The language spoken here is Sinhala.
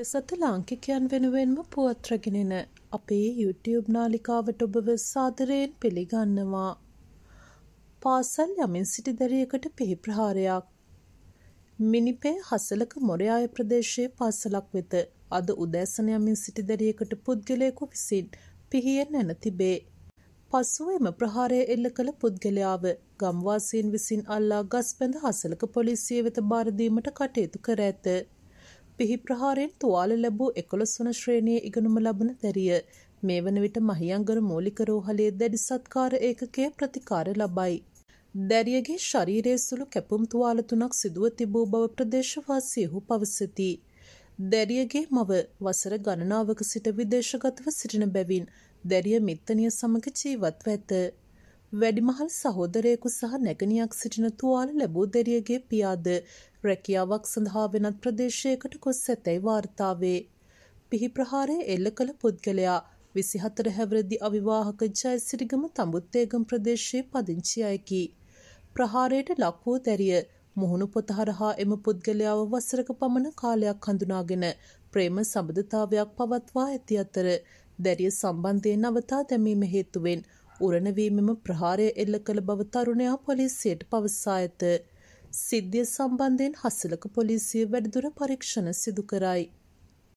දෙසත ලාංකිකයන් වෙනුවෙන්ම පුවත් රැගෙනෙන අපේ YouTube නාලිකාවට ඔබව සාදරයෙන් පිළිගන්නවා. පාසල් යමින් සිටි දැරියකට පිහි ප්‍රහාරයක්. මිනිපේ හසලක මොරයාය ප්‍රදේශයේ පාසලක් වෙත අද උදෑසන යමින් සිටි දැරියකට පුද්ගලයෙකු විසින් පිහියෙන් නැන තිබේ. පසුව එම ප්‍රහාරය එල්ල කළ පුද්ගලයාව ගම්වාසීන් විසින් අල්ලා ගස්බැඳ හසලක පොලිසිය වෙත බාරදීමට කටයුතු කර ඇත. පිහිප්‍රහාරයෙන් තුවාල ලැබූ එකොළොස් වන ශ්‍රේණිය ඉගෙනුම ලබන දැරිය මේ වන විට මහියංගර මූලික රෝහලේ දැඩි සත්කාර ඒකකය ප්‍රතිකාර ලබයි. දැරියගේ ශරීරයේ සුළු කැපුම් තුවාල තුනක් සිදුව තිබූ බව ප්‍රදේශවාසීහු පවසති. දැරියගේ මව වසර ගණනාවක සිට විදේශගතව සිටින බැවින් දැරිය මිත්තනිය සමග ජීවත්ව ඇත. වැඩිමහල් සහෝදරයෙකු සහ නැගණියක් සිටින තුවාල ලැබූ දෙරියගේ පියාද රැකියාවක් සඳහා වෙනත් ප්‍රදේශයකට කොස් ඇතැයි වාර්තාවේ. පිහි ප්‍රහාරය එල්ල කළ පුද්ගලයා විසිහතර හැවරදි අවිවාහක ජයසිරිගම තඹුත්තේගම් ප්‍රදේශයේ පදිංචි අයකි. ප්‍රහාරයට ලක්වූ දැරිය මුහුණු පොතහරහා එම පුද්ගලයාව වසරක පමණ කාලයක් හඳුනාගෙන ප්‍රේම සබඳතාවයක් පවත්වා ඇති අතර දැරිය සම්බන්ධයෙන් නවතා දැමීම හේතුවෙන් උරණවීමම ප්‍රහාරය එල්ල කළ බව තරුණයා පොලිසියට පවසා ඇත. සිද්ධිය සම්බන්ධයෙන් හසලක පොලිසිය වැඩිදුර පරීක්ෂණ සිදු කරයි.